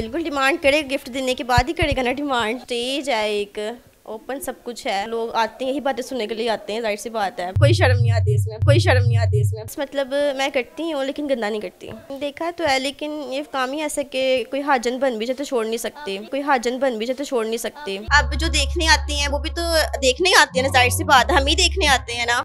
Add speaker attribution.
Speaker 1: बिल्कुल डिमांड करे गिफ्ट देने के बाद ही करेगा ना डिमांड स्टेज है एक ओपन सब कुछ है लोग आते हैं यही बातें सुनने के लिए आते हैं जाहिर सी बात है कोई शर्म नहीं
Speaker 2: आती इसमें कोई शर्म नहीं
Speaker 1: आती इसमें मतलब मैं करती हूँ लेकिन गंदा नहीं करती देखा तो है लेकिन ये काम ही ऐसा कि कोई हाजन बन भी जाए तो छोड़ नहीं सकती कोई हाजन बन भी जाए तो छोड़ नहीं सकती अब जो देखने आती है वो भी तो देखने आते हैं ना जाहिर सी बात हम ही देखने आते हैं ना